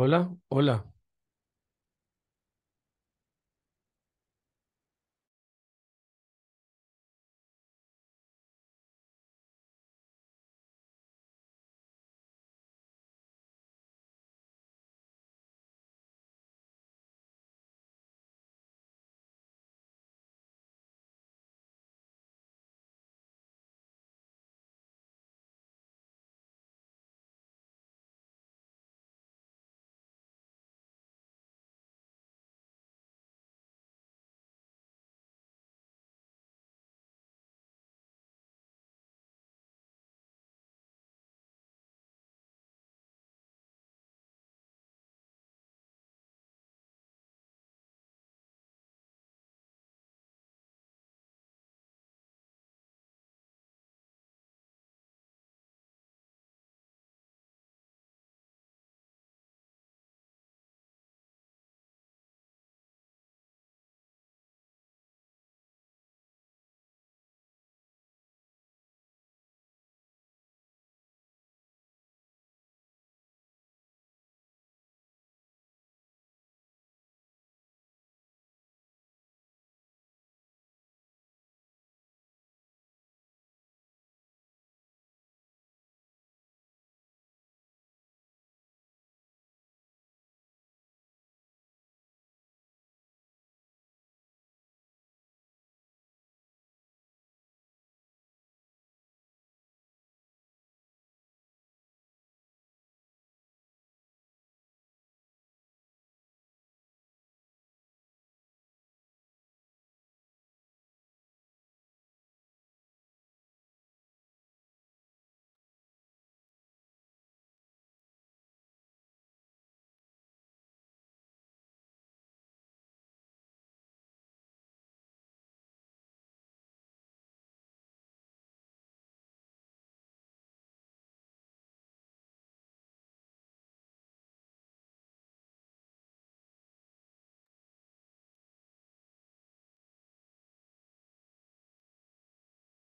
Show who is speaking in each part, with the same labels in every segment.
Speaker 1: Hola, hola.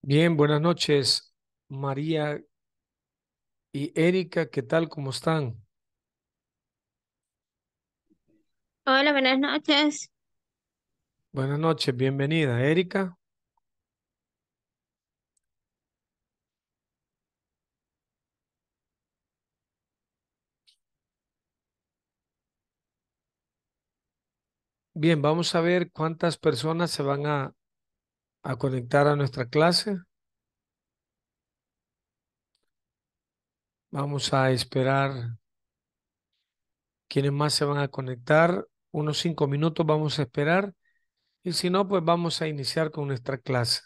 Speaker 1: Bien, buenas noches, María y Erika, ¿qué tal? ¿Cómo están? Hola, buenas noches. Buenas noches, bienvenida, Erika. Bien, vamos a ver cuántas personas se van a a conectar a nuestra clase. Vamos a esperar quienes más se van a conectar. Unos cinco minutos vamos a esperar. Y si no, pues vamos a iniciar con nuestra clase.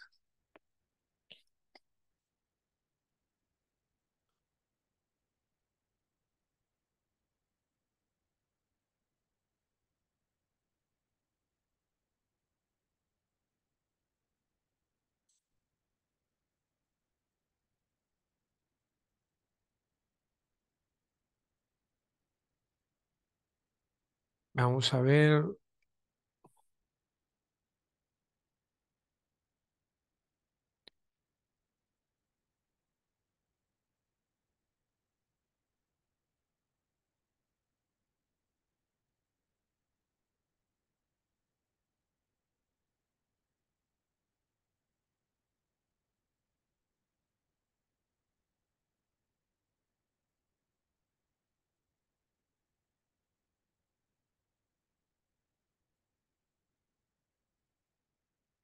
Speaker 1: Vamos a ver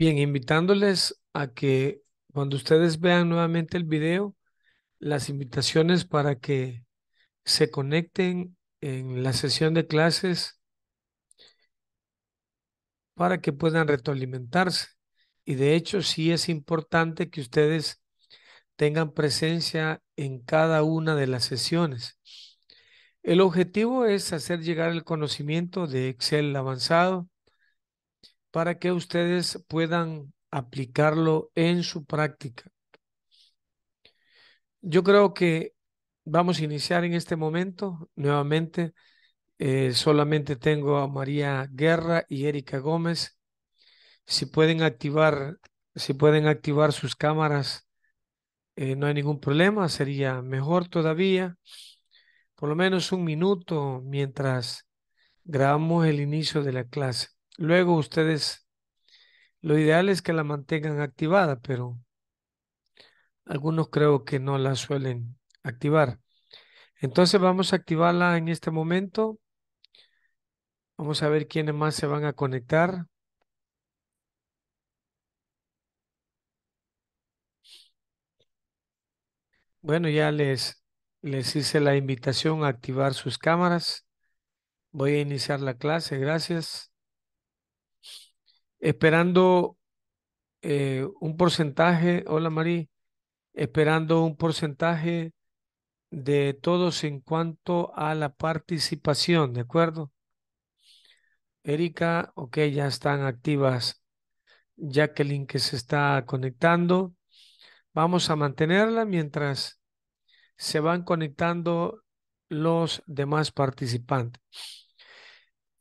Speaker 1: Bien, invitándoles a que cuando ustedes vean nuevamente el video, las invitaciones para que se conecten en la sesión de clases para que puedan retroalimentarse. Y de hecho, sí es importante que ustedes tengan presencia en cada una de las sesiones. El objetivo es hacer llegar el conocimiento de Excel avanzado para que ustedes puedan aplicarlo en su práctica. Yo creo que vamos a iniciar en este momento nuevamente. Eh, solamente tengo a María Guerra y Erika Gómez. Si pueden activar, si pueden activar sus cámaras, eh, no hay ningún problema. Sería mejor todavía. Por lo menos un minuto mientras grabamos el inicio de la clase. Luego ustedes, lo ideal es que la mantengan activada, pero algunos creo que no la suelen activar. Entonces vamos a activarla en este momento. Vamos a ver quiénes más se van a conectar. Bueno, ya les, les hice la invitación a activar sus cámaras. Voy a iniciar la clase. Gracias esperando eh, un porcentaje, hola Marí, esperando un porcentaje de todos en cuanto a la participación, ¿de acuerdo? Erika, ok, ya están activas. Jacqueline que se está conectando. Vamos a mantenerla mientras se van conectando los demás participantes.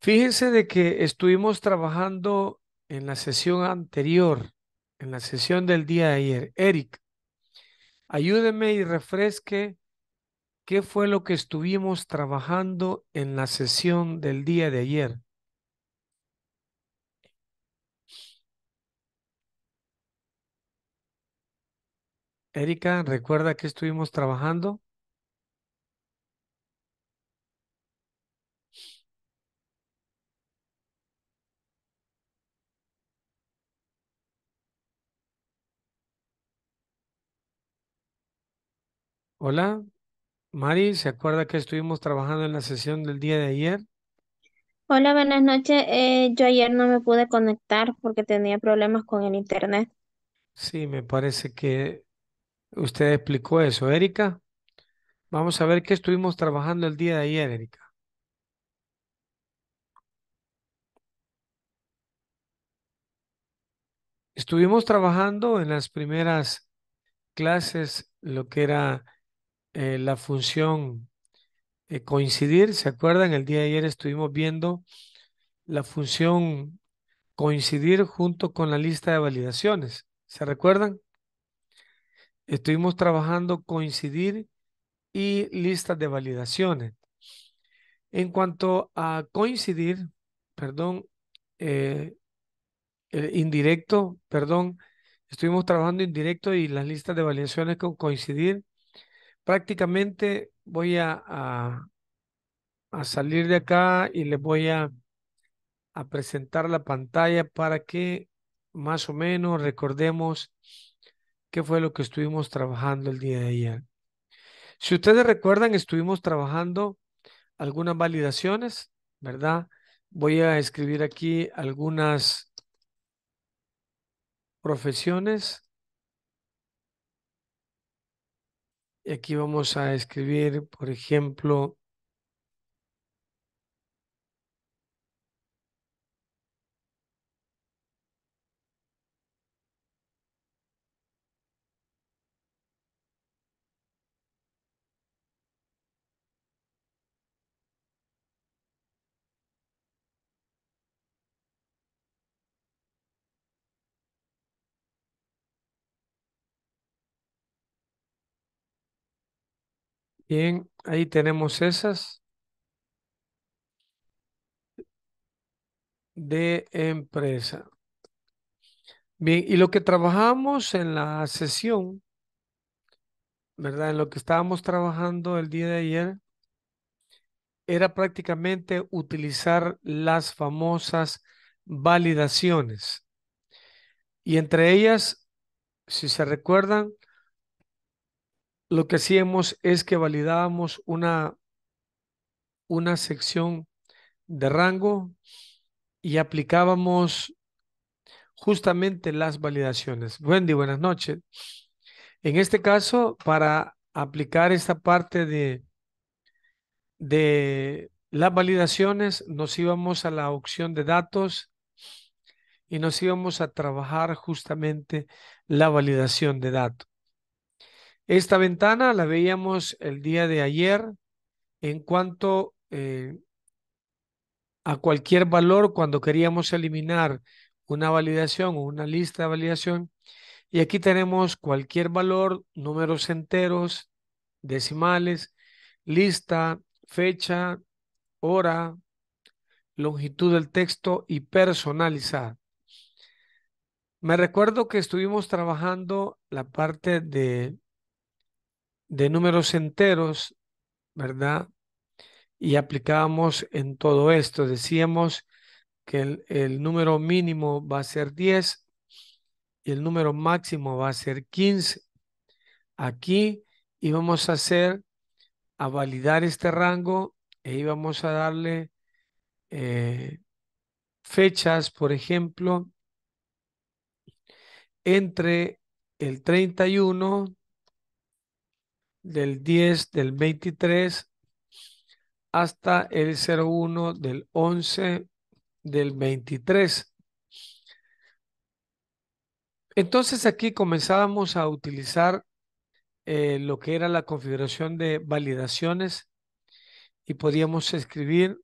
Speaker 1: Fíjense de que estuvimos trabajando en la sesión anterior, en la sesión del día de ayer. Eric, ayúdeme y refresque qué fue lo que estuvimos trabajando en la sesión del día de ayer. Erika, ¿recuerda que estuvimos trabajando? Hola, Mari, ¿se acuerda que estuvimos trabajando en la sesión del día de ayer? Hola, buenas noches. Eh, yo ayer no me pude conectar porque tenía problemas con el internet. Sí, me parece que usted explicó eso. Erika, vamos a ver qué estuvimos trabajando el día de ayer, Erika. Estuvimos trabajando en las primeras clases lo que era eh, la función eh, coincidir. ¿Se acuerdan? El día de ayer estuvimos viendo la función coincidir junto con la lista de validaciones. ¿Se recuerdan? Estuvimos trabajando coincidir y listas de validaciones. En cuanto a coincidir, perdón, eh, indirecto, perdón, estuvimos trabajando indirecto y las listas de validaciones con coincidir prácticamente voy a, salir de acá y les voy a, a presentar la pantalla para que más o menos recordemos qué fue lo que estuvimos trabajando el día de ayer. Si ustedes recuerdan, estuvimos trabajando algunas validaciones, ¿verdad? Voy a escribir aquí algunas profesiones Y aquí vamos a escribir, por ejemplo, Bien, ahí tenemos esas. De empresa. Bien, y lo que trabajamos en la sesión, ¿verdad? En lo que estábamos trabajando el día de ayer, era prácticamente utilizar las famosas validaciones. Y entre ellas, si se recuerdan, lo que hacíamos es que validábamos una, una sección de rango y aplicábamos justamente las validaciones. Wendy, buenas noches. En este caso, para aplicar esta parte de, de las validaciones, nos íbamos a la opción de datos y nos íbamos a trabajar justamente la validación de datos. Esta ventana la veíamos el día de ayer en cuanto eh, a cualquier valor cuando queríamos eliminar una validación o una lista de validación. Y aquí tenemos cualquier valor, números enteros, decimales, lista, fecha, hora, longitud del texto y personalizar Me recuerdo que estuvimos trabajando la parte de de números enteros, ¿verdad? Y aplicábamos en todo esto. Decíamos que el, número mínimo va a ser 10 y el número máximo va a ser 15. Aquí íbamos a hacer, a validar este rango e íbamos a darle eh, fechas, por ejemplo, entre el 31 del 10 del 23 hasta el 01 del 11 del 23. Entonces aquí comenzábamos a utilizar eh, lo que era la configuración de validaciones y podíamos escribir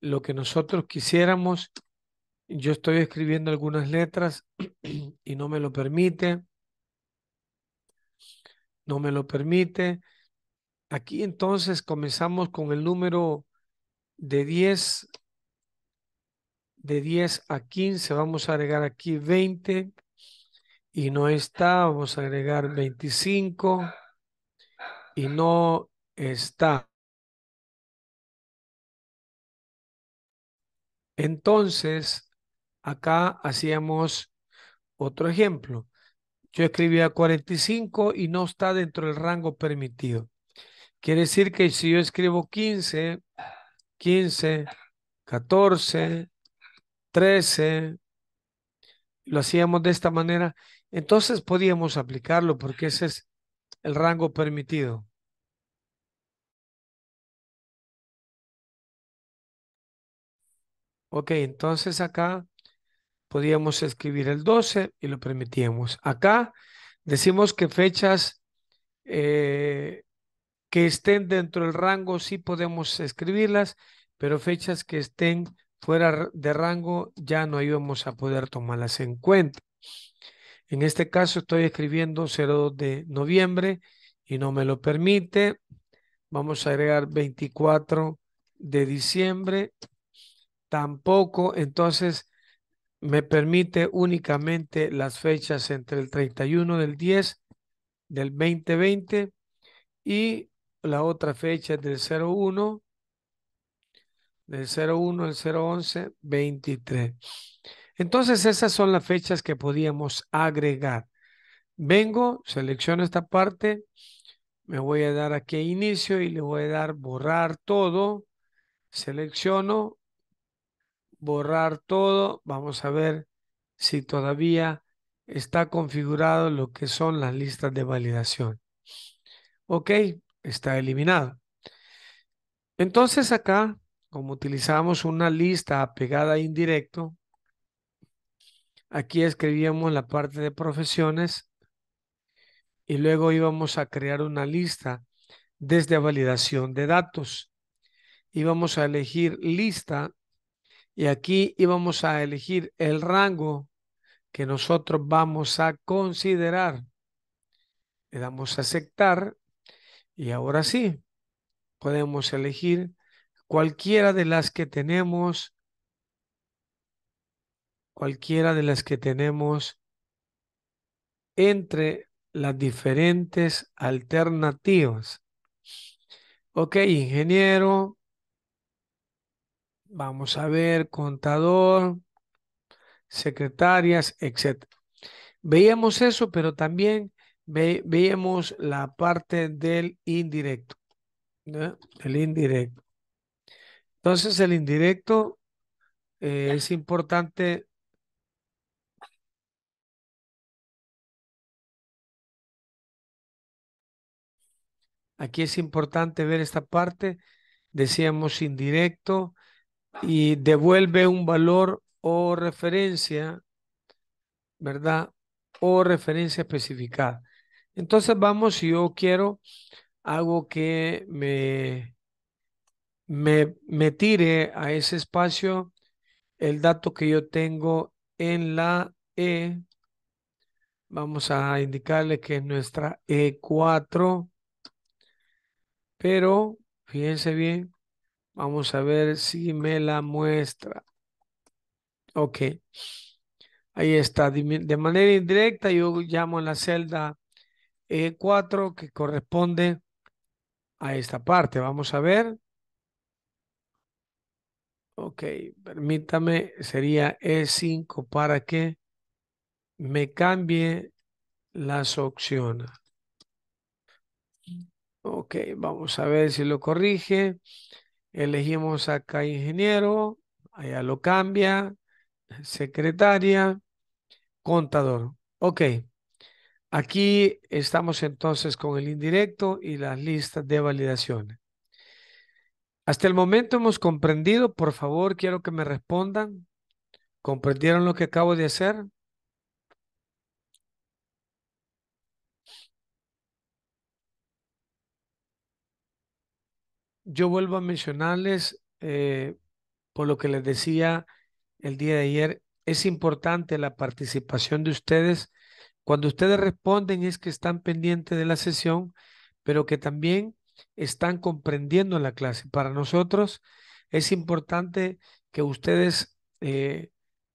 Speaker 1: lo que nosotros quisiéramos. Yo estoy escribiendo algunas letras y no me lo permite no me lo permite. Aquí entonces comenzamos con el número de 10, de 10 a 15, vamos a agregar aquí 20 y no está, vamos a agregar 25 y no está. Entonces, acá hacíamos otro ejemplo. Yo escribía 45 y no está dentro del rango permitido. Quiere decir que si yo escribo 15, 15, 14, 13, lo hacíamos de esta manera, entonces podíamos aplicarlo porque ese es el rango permitido. Ok, entonces acá podíamos escribir el 12 y lo permitíamos. Acá decimos que fechas eh, que estén dentro del rango sí podemos escribirlas, pero fechas que estén fuera de rango ya no íbamos a poder tomarlas en cuenta. En este caso estoy escribiendo 02 de noviembre y no me lo permite. Vamos a agregar 24 de diciembre. Tampoco, entonces me permite únicamente las fechas entre el 31 del 10 del 2020 y la otra fecha del 01 del 01 al 011 23. Entonces esas son las fechas que podíamos agregar. Vengo, selecciono esta parte, me voy a dar aquí a inicio y le voy a dar borrar todo, selecciono borrar todo. Vamos a ver si todavía está configurado lo que son las listas de validación. Ok, está eliminado. Entonces acá, como utilizamos una lista apegada a indirecto, aquí escribíamos la parte de profesiones y luego íbamos a crear una lista desde validación de datos. Íbamos a elegir lista y aquí íbamos a elegir el rango que nosotros vamos a considerar. Le damos a aceptar y ahora sí, podemos elegir cualquiera de las que tenemos, cualquiera de las que tenemos entre las diferentes alternativas. Ok, ingeniero, Vamos a ver, contador, secretarias, etc. Veíamos eso, pero también veíamos la parte del indirecto. El indirecto. Entonces, el indirecto eh, es importante Aquí es importante ver esta parte. Decíamos indirecto, y devuelve un valor o referencia, ¿verdad? O referencia especificada. Entonces vamos, si yo quiero algo que me, me, me tire a ese espacio el dato que yo tengo en la E. Vamos a indicarle que es nuestra E4. Pero, fíjense bien, Vamos a ver si me la muestra. Ok. Ahí está. De manera indirecta yo llamo a la celda E4 que corresponde a esta parte. Vamos a ver. Ok, permítame, sería E5 para que me cambie las opciones. Ok, vamos a ver si lo corrige. Elegimos acá ingeniero, allá lo cambia, secretaria, contador. Ok, aquí estamos entonces con el indirecto y las listas de validaciones. Hasta el momento hemos comprendido, por favor, quiero que me respondan. ¿Comprendieron lo que acabo de hacer? yo vuelvo a mencionarles, eh, por lo que les decía el día de ayer, es importante la participación de ustedes. Cuando ustedes responden es que están pendientes de la sesión, pero que también están comprendiendo la clase. Para nosotros es importante que ustedes eh,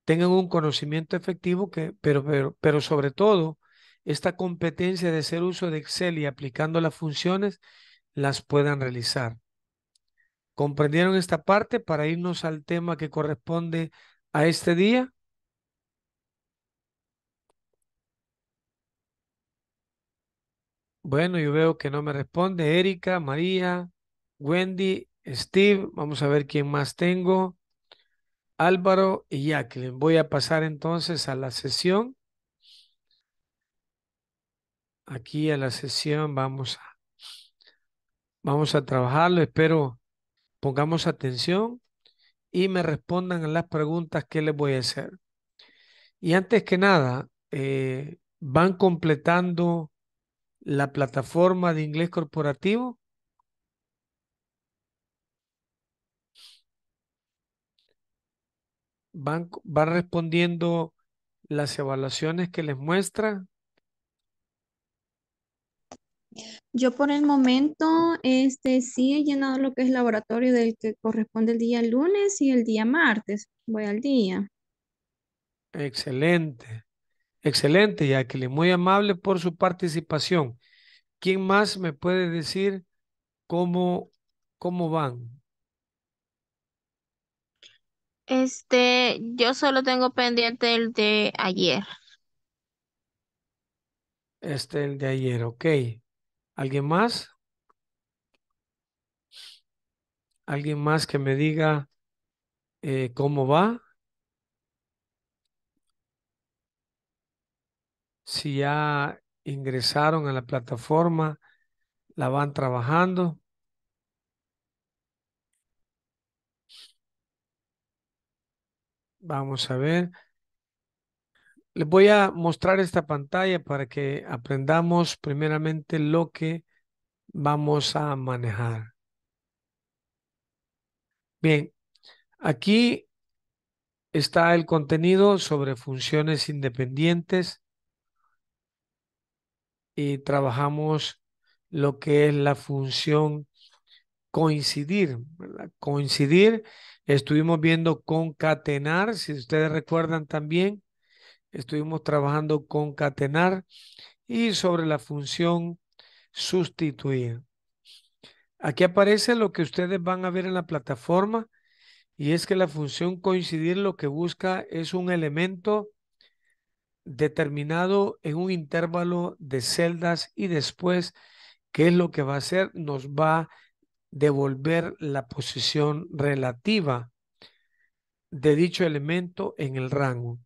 Speaker 1: tengan un conocimiento efectivo, que, pero, pero, pero sobre todo esta competencia de hacer uso de Excel y aplicando las funciones las puedan realizar. ¿Comprendieron esta parte para irnos al tema que corresponde a este día? Bueno, yo veo que no me responde. Erika, María, Wendy, Steve. Vamos a ver quién más tengo. Álvaro y Jacqueline. Voy a pasar entonces a la sesión. Aquí a la sesión vamos a, vamos a trabajarlo. Espero Pongamos atención y me respondan a las preguntas que les voy a hacer. Y antes que nada, eh, van completando la plataforma de inglés corporativo. Van, van respondiendo las evaluaciones que les muestra. Yo por el momento, este, sí he llenado lo que es laboratorio del que corresponde el día lunes y el día martes. Voy al día. Excelente, excelente, Jacqueline. Muy amable por su participación. ¿Quién más me puede decir cómo, cómo van? Este, yo solo tengo pendiente el de ayer. Este, el de ayer, ok. ¿Alguien más? ¿Alguien más que me diga eh, cómo va? Si ya ingresaron a la plataforma, la van trabajando. Vamos a ver. Les voy a mostrar esta pantalla para que aprendamos primeramente lo que vamos a manejar. Bien, aquí está el contenido sobre funciones independientes y trabajamos lo que es la función coincidir. Coincidir, estuvimos viendo concatenar, si ustedes recuerdan también, estuvimos trabajando con concatenar y sobre la función sustituir. Aquí aparece lo que ustedes van a ver en la plataforma y es que la función coincidir lo que busca es un elemento determinado en un intervalo de celdas y después, ¿qué es lo que va a hacer? Nos va a devolver la posición relativa de dicho elemento en el rango.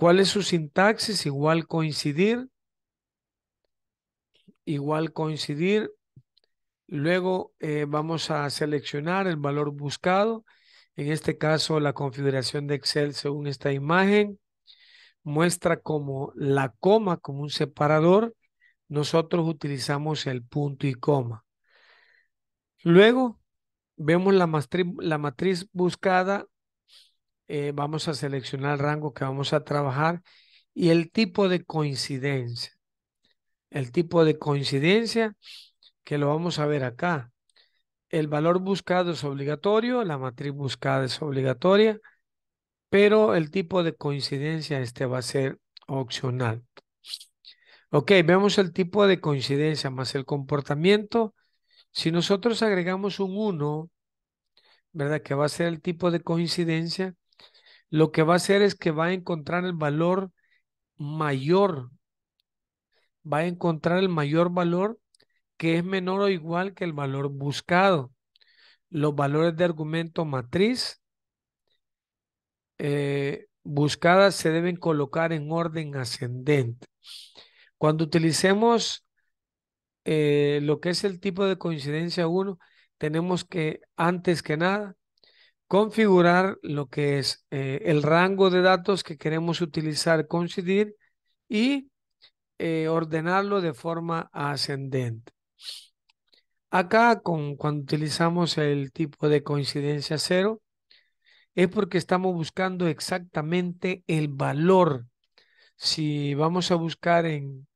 Speaker 1: ¿Cuál es su sintaxis? Igual coincidir, igual coincidir. Luego eh, vamos a seleccionar el valor buscado, en este caso la configuración de Excel según esta imagen. Muestra como la coma, como un separador. Nosotros utilizamos el punto y coma. Luego vemos la la matriz buscada eh, vamos a seleccionar el rango que vamos a trabajar y el tipo de coincidencia. El tipo de coincidencia que lo vamos a ver acá. El valor buscado es obligatorio, la matriz buscada es obligatoria, pero el tipo de coincidencia este va a ser opcional. Ok, vemos el tipo de coincidencia más el comportamiento. Si nosotros agregamos un 1, ¿verdad? Que va a ser el tipo de coincidencia, lo que va a hacer es que va a encontrar el valor mayor, va a encontrar el mayor valor que es menor o igual que el valor buscado. Los valores de argumento matriz eh, buscadas se deben colocar en orden ascendente. Cuando utilicemos eh, lo que es el tipo de coincidencia 1, tenemos que, antes que nada, configurar lo que es eh, el rango de datos que queremos utilizar coincidir y eh, ordenarlo de forma ascendente. Acá, con, cuando utilizamos el tipo de coincidencia cero, es porque estamos buscando exactamente el valor. Si vamos a buscar en,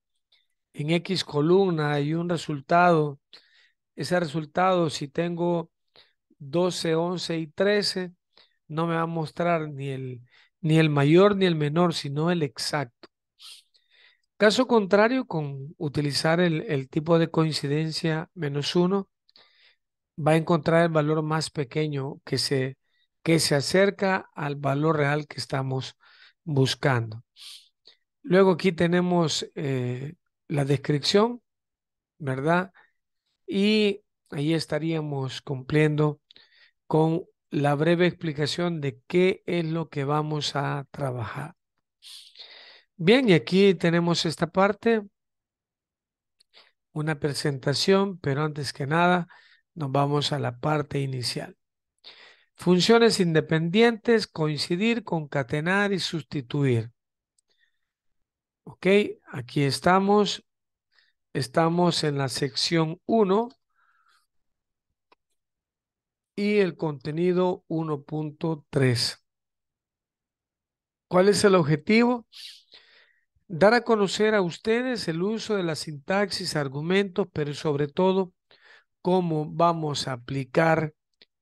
Speaker 1: en X columna y un resultado, ese resultado, si tengo 12, 11 y 13, no me va a mostrar ni el, ni el mayor ni el menor, sino el exacto. Caso contrario, con utilizar el, el tipo de coincidencia menos 1, va a encontrar el valor más pequeño que se, que se acerca al valor real que estamos buscando. Luego aquí tenemos eh, la descripción, ¿verdad? Y ahí estaríamos cumpliendo con la breve explicación de qué es lo que vamos a trabajar. Bien, y aquí tenemos esta parte, una presentación, pero antes que nada nos vamos a la parte inicial. Funciones independientes, coincidir, concatenar y sustituir. Ok, aquí estamos. Estamos en la sección 1 y el contenido 1.3. ¿Cuál es el objetivo? Dar a conocer a ustedes el uso de la sintaxis, argumentos, pero sobre todo cómo vamos a aplicar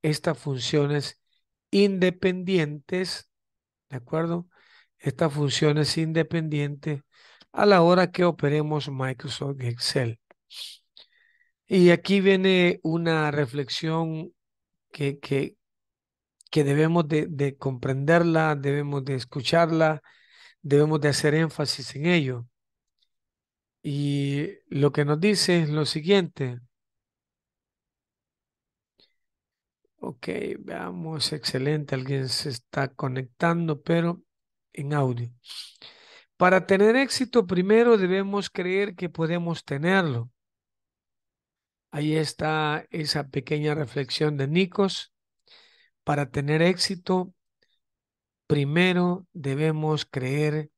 Speaker 1: estas funciones independientes, ¿de acuerdo? Estas funciones independientes a la hora que operemos Microsoft Excel. Y aquí viene una reflexión que, debemos de, de, comprenderla, debemos de escucharla, debemos de hacer énfasis en ello. Y lo que nos dice es lo siguiente. Ok, veamos, excelente, alguien se está conectando, pero en audio. Para tener éxito primero debemos creer que podemos tenerlo. Ahí está esa pequeña reflexión de Nikos, Para tener éxito, primero debemos creer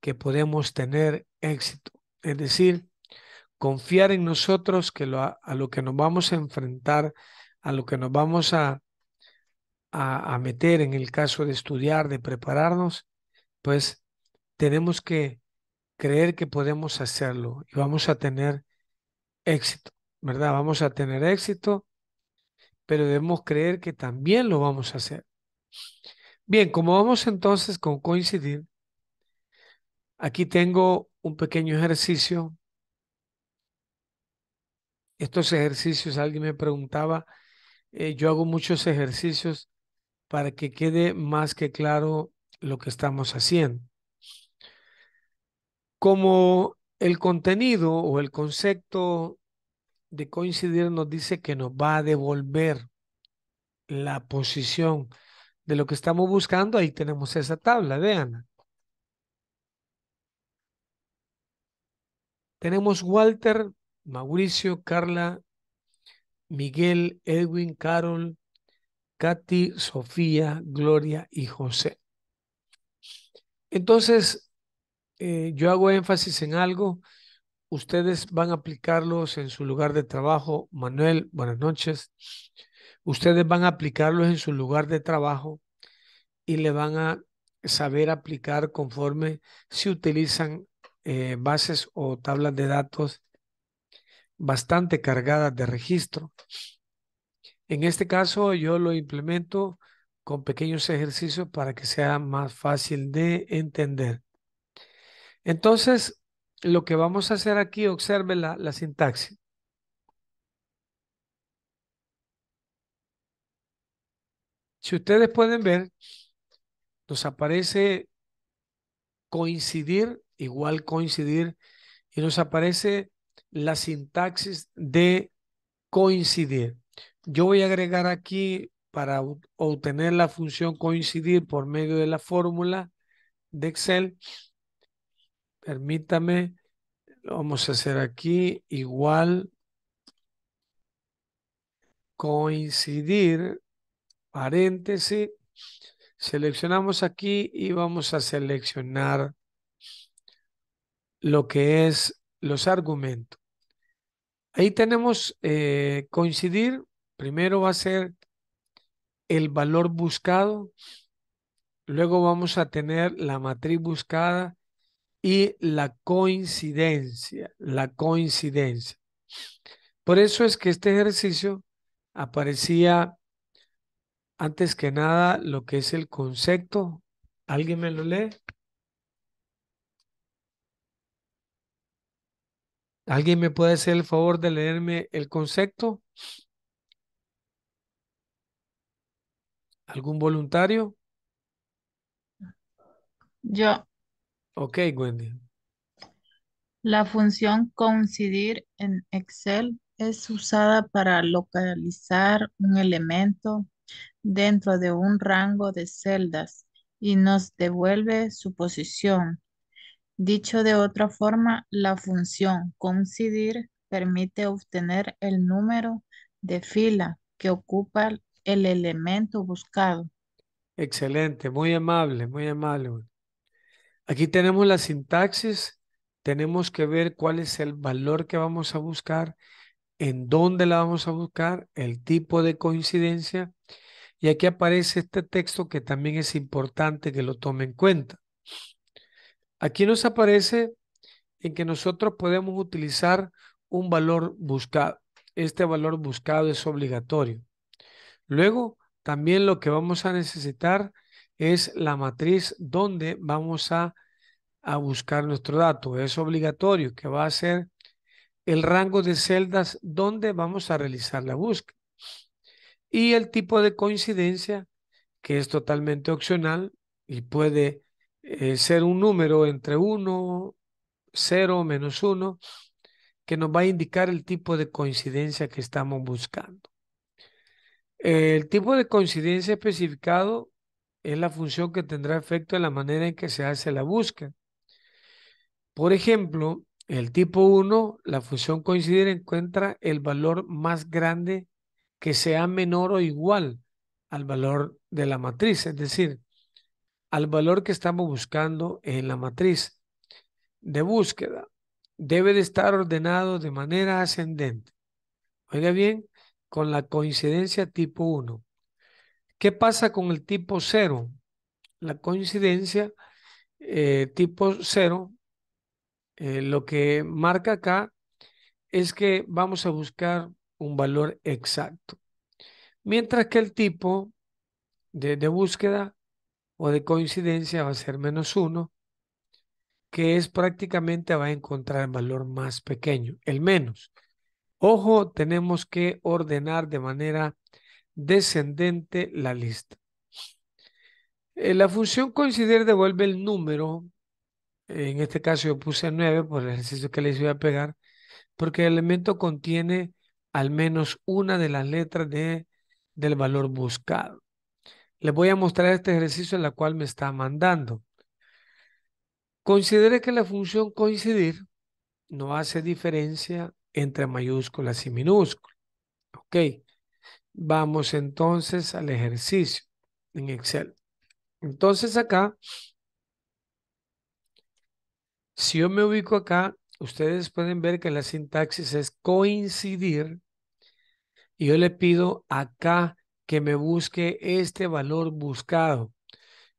Speaker 1: que podemos tener éxito. Es decir, confiar en nosotros que lo, a lo que nos vamos a enfrentar, a lo que nos vamos a, a meter en el caso de estudiar, de prepararnos, pues tenemos que creer que podemos hacerlo y vamos a tener éxito. ¿verdad? Vamos a tener éxito, pero debemos creer que también lo vamos a hacer. Bien, como vamos entonces con coincidir, aquí tengo un pequeño ejercicio. Estos ejercicios, alguien me preguntaba, eh, yo hago muchos ejercicios para que quede más que claro lo que estamos haciendo. Como el contenido o el concepto de coincidir nos dice que nos va a devolver la posición de lo que estamos buscando. Ahí tenemos esa tabla, de Ana Tenemos Walter, Mauricio, Carla, Miguel, Edwin, Carol, Katy, Sofía, Gloria y José. Entonces, eh, yo hago énfasis en algo ustedes van a aplicarlos en su lugar de trabajo. Manuel, buenas noches. Ustedes van a aplicarlos en su lugar de trabajo y le van a saber aplicar conforme si utilizan eh, bases o tablas de datos bastante cargadas de registro. En este caso yo lo implemento con pequeños ejercicios para que sea más fácil de entender. Entonces, lo que vamos a hacer aquí, observe la, la sintaxis. Si ustedes pueden ver, nos aparece coincidir, igual coincidir, y nos aparece la sintaxis de coincidir. Yo voy a agregar aquí para obtener la función coincidir por medio de la fórmula de Excel, permítame, lo vamos a hacer aquí igual coincidir, paréntesis, seleccionamos aquí y vamos a seleccionar lo que es los argumentos. Ahí tenemos eh, coincidir, primero va a ser el valor buscado, luego vamos a tener la matriz buscada y la coincidencia, la coincidencia. Por eso es que este ejercicio aparecía antes que nada lo que es el concepto. ¿Alguien me lo lee? ¿Alguien me puede hacer el favor de leerme el concepto? ¿Algún voluntario? Yo. Ok, Wendy. La función coincidir en Excel es usada para localizar un elemento dentro de un rango de celdas y nos devuelve su posición. Dicho de otra forma, la función coincidir permite obtener el número de fila que ocupa el elemento buscado. Excelente, muy amable, muy amable. Aquí tenemos la sintaxis, tenemos que ver cuál es el valor que vamos a buscar, en dónde la vamos a buscar, el tipo de coincidencia. Y aquí aparece este texto que también es importante que lo tome en cuenta. Aquí nos aparece en que nosotros podemos utilizar un valor buscado. Este valor buscado es obligatorio. Luego, también lo que vamos a necesitar es la matriz donde vamos a, buscar nuestro dato. Es obligatorio que va a ser el rango de celdas donde vamos a realizar la búsqueda. Y el tipo de coincidencia, que es totalmente opcional y puede eh, ser un número entre 1, 0, menos 1, que nos va a indicar el tipo de coincidencia que estamos buscando. El tipo de coincidencia especificado es la función que tendrá efecto en la manera en que se hace la búsqueda. Por ejemplo, el tipo 1, la función coincidir encuentra el valor más grande que sea menor o igual al valor de la matriz, es decir, al valor que estamos buscando en la matriz de búsqueda. Debe de estar ordenado de manera ascendente. Oiga bien, con la coincidencia tipo 1. ¿Qué pasa con el tipo 0? La coincidencia eh, tipo cero, eh, lo que marca acá es que vamos a buscar un valor exacto. Mientras que el tipo de, de búsqueda o de coincidencia va a ser menos 1, que es prácticamente va a encontrar el valor más pequeño, el menos. Ojo, tenemos que ordenar de manera descendente la lista. Eh, la función coincidir devuelve el número, en este caso yo puse 9 por el ejercicio que les voy a pegar, porque el elemento contiene al menos una de las letras de, del valor buscado. Les voy a mostrar este ejercicio en la cual me está mandando. Considere que la función coincidir no hace diferencia entre mayúsculas y minúsculas. Ok. Vamos entonces al ejercicio en Excel. Entonces acá, si yo me ubico acá, ustedes pueden ver que la sintaxis es coincidir. Y yo le pido acá que me busque este valor buscado.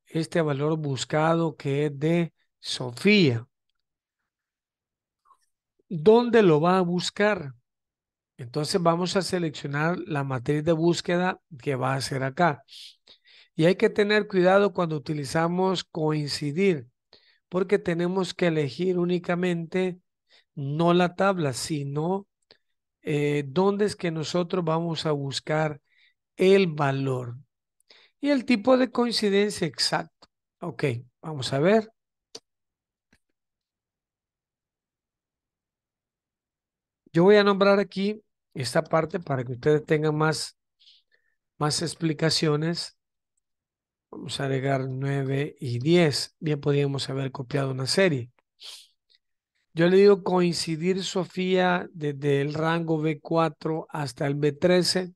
Speaker 1: Este valor buscado que es de Sofía. ¿Dónde lo va a buscar? Entonces vamos a seleccionar la matriz de búsqueda que va a ser acá. Y hay que tener cuidado cuando utilizamos coincidir, porque tenemos que elegir únicamente no la tabla, sino eh, dónde es que nosotros vamos a buscar el valor y el tipo de coincidencia exacto. Ok, vamos a ver. Yo voy a nombrar aquí esta parte para que ustedes tengan más, más explicaciones. Vamos a agregar 9 y 10. Bien podríamos haber copiado una serie. Yo le digo coincidir, Sofía, desde el rango B4 hasta el B13.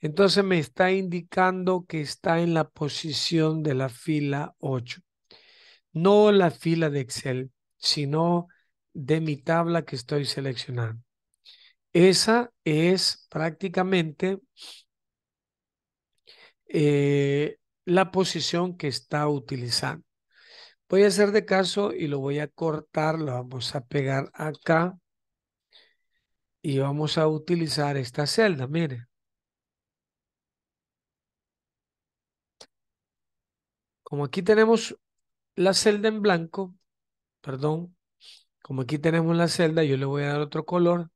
Speaker 1: Entonces me está indicando que está en la posición de la fila 8. No la fila de Excel, sino de mi tabla que estoy seleccionando. Esa es prácticamente eh, la posición que está utilizando. Voy a hacer de caso y lo voy a cortar, lo vamos a pegar acá y vamos a utilizar esta celda, mire. Como aquí tenemos la celda en blanco, perdón, como aquí tenemos la celda, yo le voy a dar otro color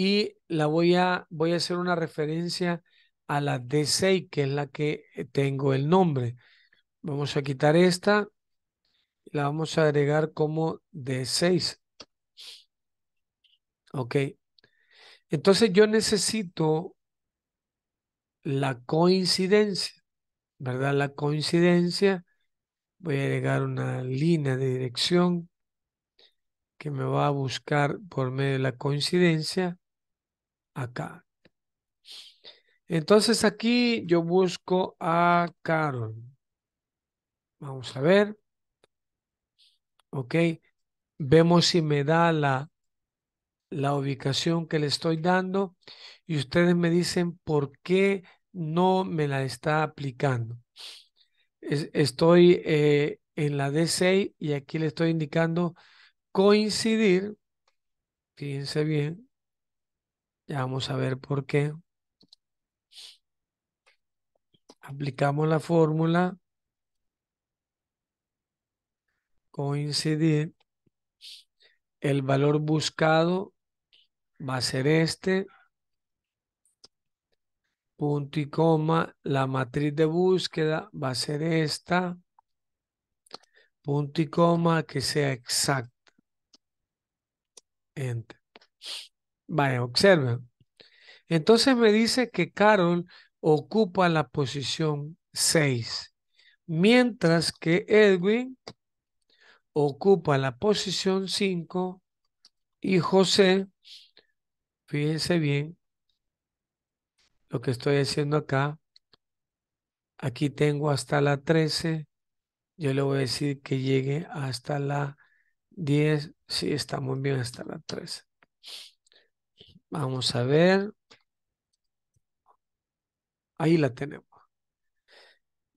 Speaker 1: y la voy a, voy a hacer una referencia a la D6, que es la que eh, tengo el nombre. Vamos a quitar esta, la vamos a agregar como D6. Ok. Entonces yo necesito la coincidencia, ¿verdad? La coincidencia. Voy a agregar una línea de dirección que me va a buscar por medio de la coincidencia acá. Entonces aquí yo busco a Carol. Vamos a ver. Ok. Vemos si me da la, la ubicación que le estoy dando y ustedes me dicen por qué no me la está aplicando. estoy eh, en la D6 y aquí le estoy indicando coincidir. Fíjense bien, ya vamos a ver por qué. Aplicamos la fórmula. Coincidir. El valor buscado va a ser este. Punto y coma. La matriz de búsqueda va a ser esta. Punto y coma que sea exacto Enter. Vaya, observen. Entonces me dice que Carol ocupa la posición 6, mientras que Edwin ocupa la posición 5 y José, fíjense bien lo que estoy haciendo acá. Aquí tengo hasta la 13. Yo le voy a decir que llegue hasta la 10. Sí, estamos bien hasta la 13. Vamos a ver. Ahí la tenemos.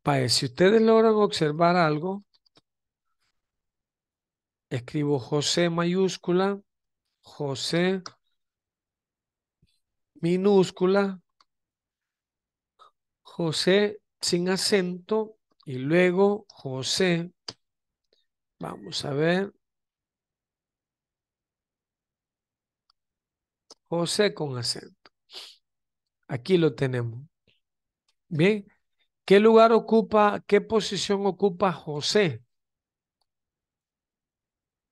Speaker 1: para si ustedes logran observar algo, escribo José mayúscula, José minúscula, José sin acento y luego José. Vamos a ver. José con acento. Aquí lo tenemos. Bien, ¿qué lugar ocupa, qué posición ocupa José?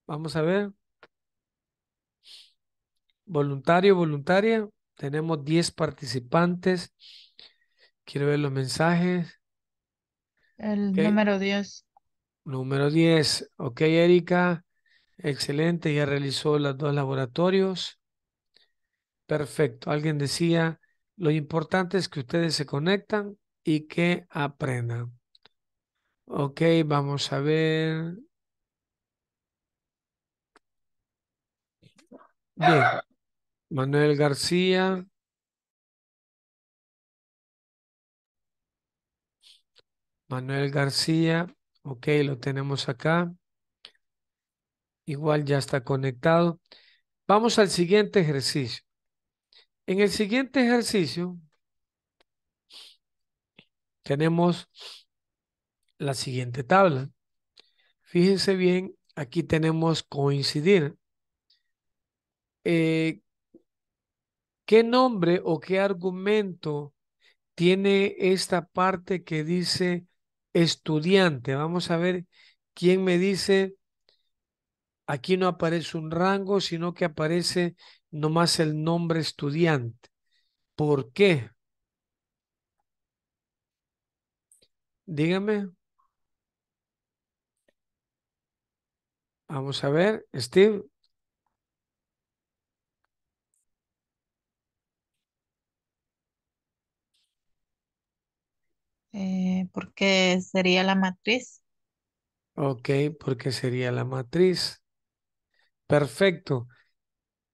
Speaker 1: Vamos a ver. Voluntario, voluntaria. Tenemos 10 participantes. Quiero ver los mensajes. El número 10. Número 10. Ok, Erika. Excelente. Ya realizó los dos laboratorios. Perfecto. Alguien decía, lo importante es que ustedes se conectan y que aprendan. Ok, vamos a ver. Bien. Manuel García. Manuel García. Ok, lo tenemos acá. Igual ya está conectado. Vamos al siguiente ejercicio. En el siguiente ejercicio tenemos la siguiente tabla. Fíjense bien, aquí tenemos coincidir. Eh, ¿Qué nombre o qué argumento tiene esta parte que dice estudiante? Vamos a ver quién me dice, aquí no aparece un rango, sino que aparece más el nombre estudiante. ¿Por qué? Dígame. Vamos a ver, Steve. Eh, ¿por qué sería la matriz. Ok, porque sería la matriz. Perfecto.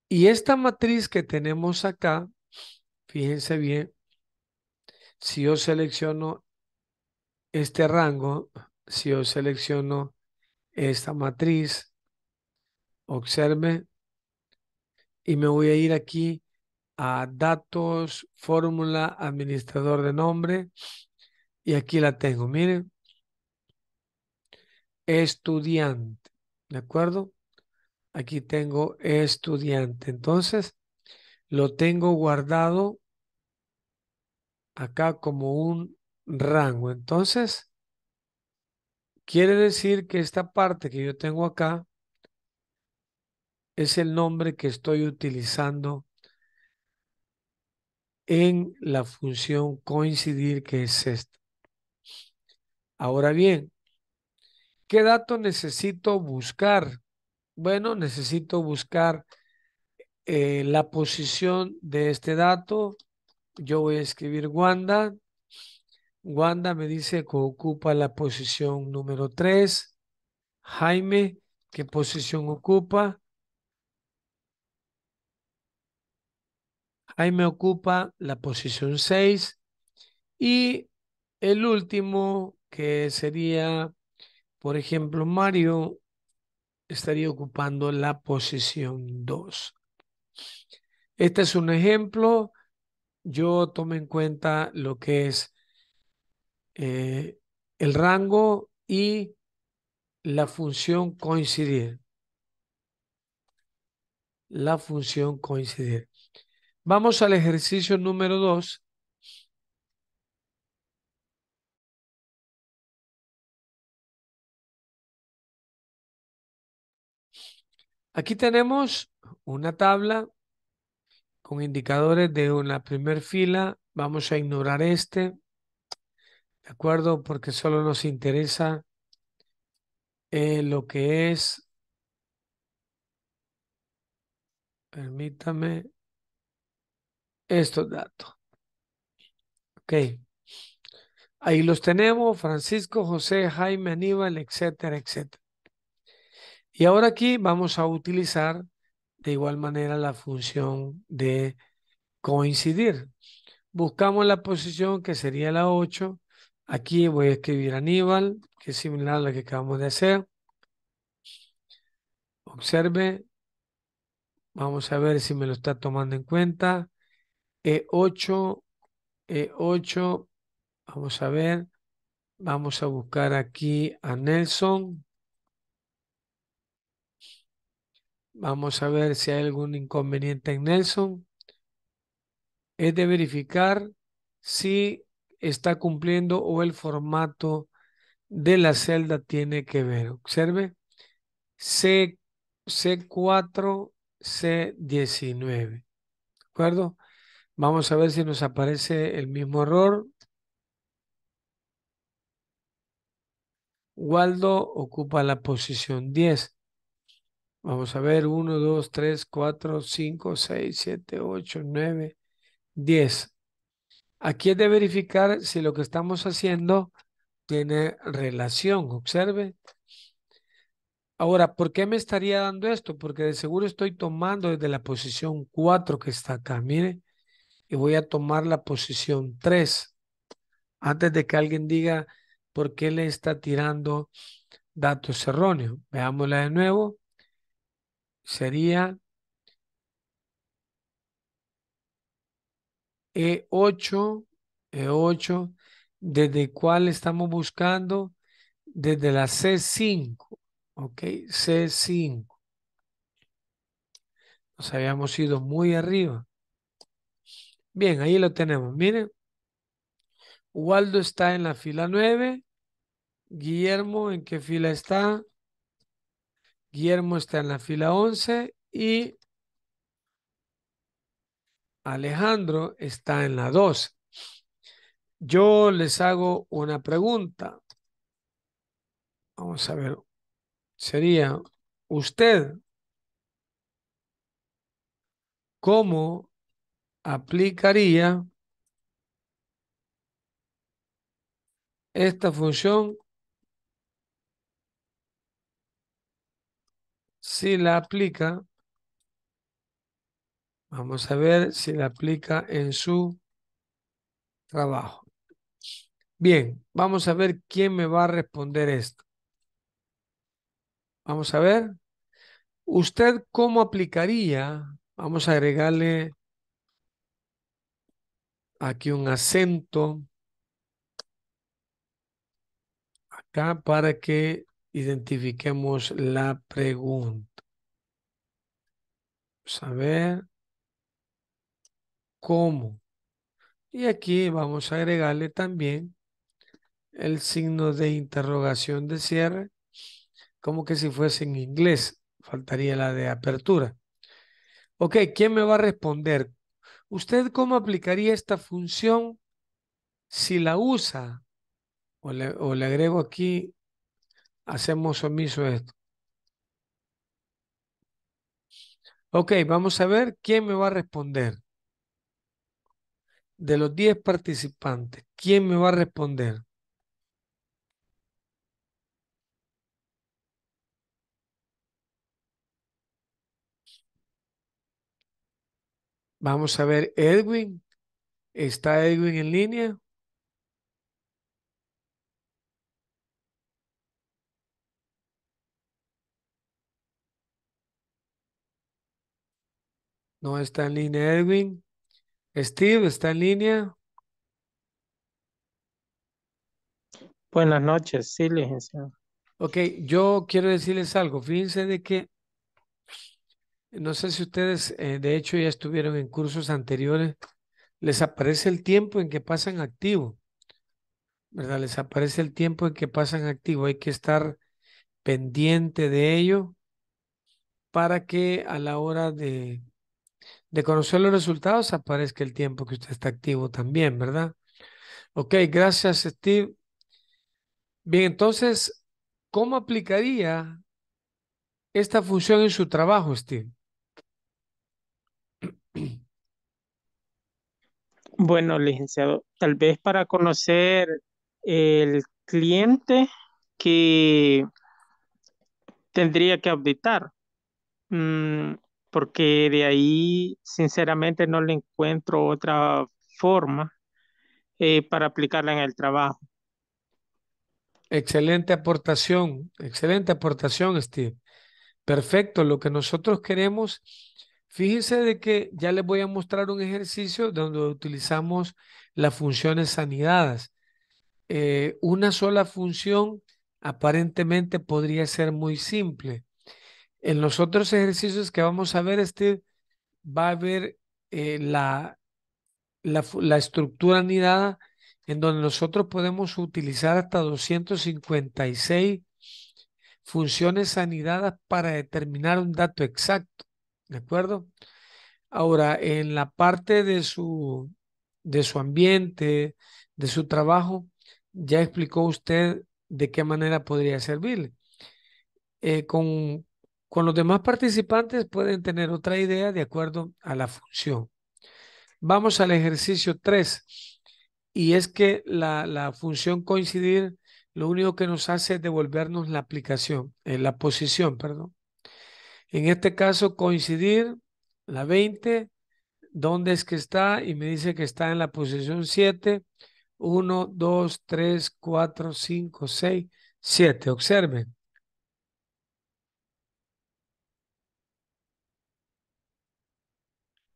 Speaker 1: Y esta matriz que tenemos acá, fíjense bien, si yo selecciono este rango, si yo selecciono esta matriz, observe, y me voy a ir aquí a datos, fórmula, administrador de nombre, y aquí la tengo, miren, estudiante, ¿de acuerdo? Aquí tengo estudiante. Entonces, lo tengo guardado acá como un rango. Entonces, quiere decir que esta parte que yo tengo acá es el nombre que estoy utilizando en la función coincidir que es esta. Ahora bien, ¿qué dato necesito buscar? Bueno, necesito buscar eh, la posición de este dato. Yo voy a escribir Wanda. Wanda me dice que ocupa la posición número 3. Jaime, ¿qué posición ocupa? Jaime ocupa la posición 6. Y el último, que sería, por ejemplo, Mario, estaría ocupando la posición 2. Este es un ejemplo. Yo tomo en cuenta lo que es eh, el rango y la función coincidir. La función coincidir. Vamos al ejercicio número 2 Aquí tenemos una tabla con indicadores de una primer fila. Vamos a ignorar este, ¿de acuerdo? Porque solo nos interesa eh, lo que es, permítame, estos datos. Ok. Ahí los tenemos, Francisco, José, Jaime, Aníbal, etcétera, etcétera. Y ahora aquí vamos a utilizar de igual manera la función de coincidir. Buscamos la posición que sería la 8. Aquí voy a escribir Aníbal, que es similar a la que acabamos de hacer. Observe. Vamos a ver si me lo está tomando en cuenta. E8, E8. Vamos a ver. Vamos a buscar aquí a Nelson. Vamos a ver si hay algún inconveniente en Nelson. Es de verificar si está cumpliendo o el formato de la celda tiene que ver. Observe C, C4, C19. ¿De acuerdo? Vamos a ver si nos aparece el mismo error. Waldo ocupa la posición 10. Vamos a ver, 1, 2, 3, 4, 5, 6, 7, 8, 9, 10. Aquí es de verificar si lo que estamos haciendo tiene relación, observe. Ahora, ¿por qué me estaría dando esto? Porque de seguro estoy tomando desde la posición 4 que está acá, mire, y voy a tomar la posición 3. Antes de que alguien diga por qué le está tirando datos erróneos. Veámosla de nuevo sería E8, E8, desde cuál estamos buscando, desde la C5, ¿ok? C5. Nos habíamos ido muy arriba. Bien, ahí lo tenemos, miren. Waldo está en la fila 9. Guillermo, ¿en qué fila está? Guillermo está en la fila 11 y Alejandro está en la 2 Yo les hago una pregunta. Vamos a ver. Sería, ¿usted cómo aplicaría esta función si la aplica, vamos a ver si la aplica en su trabajo. Bien, vamos a ver quién me va a responder esto. Vamos a ver. ¿Usted cómo aplicaría? Vamos a agregarle aquí un acento acá para que identifiquemos la pregunta. Saber cómo. Y aquí vamos a agregarle también el signo de interrogación de cierre, como que si fuese en inglés, faltaría la de apertura. Ok, ¿quién me va a responder? ¿Usted cómo aplicaría esta función si la usa? O le, o le agrego aquí hacemos omiso esto. Ok, vamos a ver quién me va a responder. De los 10 participantes, ¿quién me va a responder? Vamos a ver, Edwin. ¿Está Edwin en línea? No está en línea Edwin. Steve, ¿está en línea? Buenas noches, sí, licenciado. Ok, yo quiero decirles algo. Fíjense de que no sé si ustedes, eh, de hecho, ya estuvieron en cursos anteriores, les aparece el tiempo en que pasan activo, ¿verdad? Les aparece el tiempo en que pasan activo. Hay que estar pendiente de ello para que a la hora de de conocer los resultados aparezca el tiempo que usted está activo también, ¿verdad? Ok, gracias Steve. Bien, entonces, ¿cómo aplicaría esta función en su trabajo, Steve? Bueno, licenciado, tal vez para conocer el cliente que tendría que auditar. Mm, porque de ahí sinceramente no le encuentro otra forma eh, para aplicarla en el trabajo. Excelente aportación, excelente aportación, Steve. Perfecto, lo que nosotros queremos, fíjense de que ya les voy a mostrar un ejercicio donde utilizamos las funciones sanidadas. Eh, una sola función aparentemente podría ser muy simple, en los otros ejercicios que vamos a ver, este va a ver eh, la, la, estructura anidada en donde nosotros podemos utilizar hasta 256 funciones anidadas para determinar un dato exacto. ¿De acuerdo? Ahora, en la parte de su, de su ambiente, de su trabajo, ya explicó usted de qué manera podría servirle. Eh, con, con los demás participantes pueden tener otra idea de acuerdo a la función. Vamos al ejercicio 3 y es que la, función coincidir lo único que nos hace es devolvernos la aplicación, eh, la posición, perdón. En este caso coincidir la 20, dónde es que está y me dice que está en la posición 7, 1, 2, 3, 4, 5, 6, 7. Observen,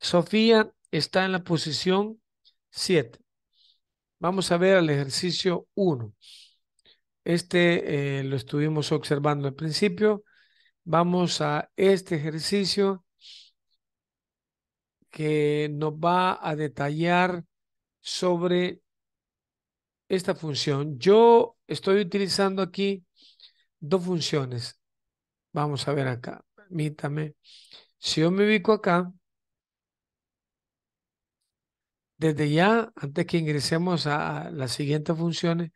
Speaker 1: Sofía está en la posición 7. Vamos a ver el ejercicio 1. Este eh, lo estuvimos observando al principio. Vamos a este ejercicio que nos va a detallar sobre esta función. Yo estoy utilizando aquí dos funciones. Vamos a ver acá. Permítame. Si yo me ubico acá, desde ya, antes que ingresemos a, las siguientes funciones,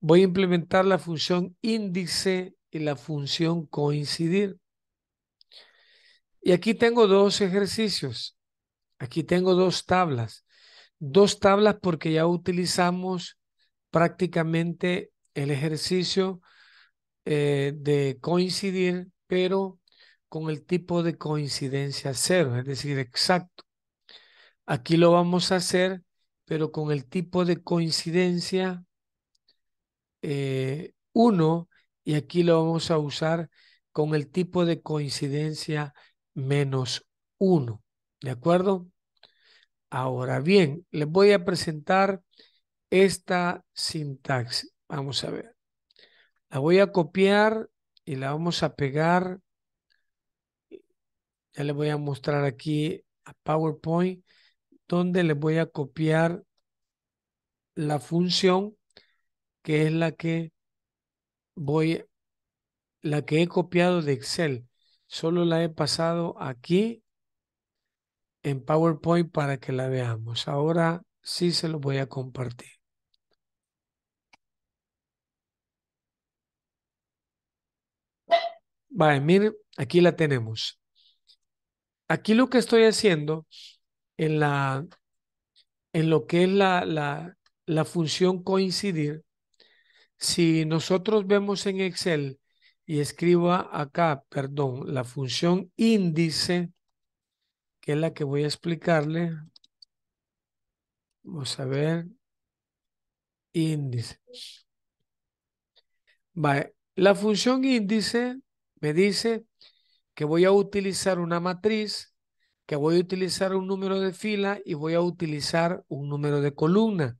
Speaker 1: voy a implementar la función índice y la función coincidir. Y aquí tengo dos ejercicios. Aquí tengo dos tablas. Dos tablas porque ya utilizamos prácticamente el ejercicio eh, de coincidir, pero con el tipo de coincidencia cero, es decir, exacto. Aquí lo vamos a hacer, pero con el tipo de coincidencia 1 eh, y aquí lo vamos a usar con el tipo de coincidencia menos 1. ¿De acuerdo? Ahora bien, les voy a presentar esta sintaxis. Vamos a ver. La voy a copiar y la vamos a pegar. Ya les voy a mostrar aquí a PowerPoint donde les voy a copiar la función que es la que voy, la que he copiado de Excel. Solo la he pasado aquí en PowerPoint para que la veamos. Ahora sí se lo voy a compartir. Vale, miren, aquí la tenemos. Aquí lo que estoy haciendo en, la, en lo que es la, la, la función coincidir, si nosotros vemos en Excel y escriba acá, perdón, la función índice, que es la que voy a explicarle. Vamos a ver. Índice. Vale. La función índice me dice que voy a utilizar una matriz voy a utilizar un número de fila y voy a utilizar un número de columna.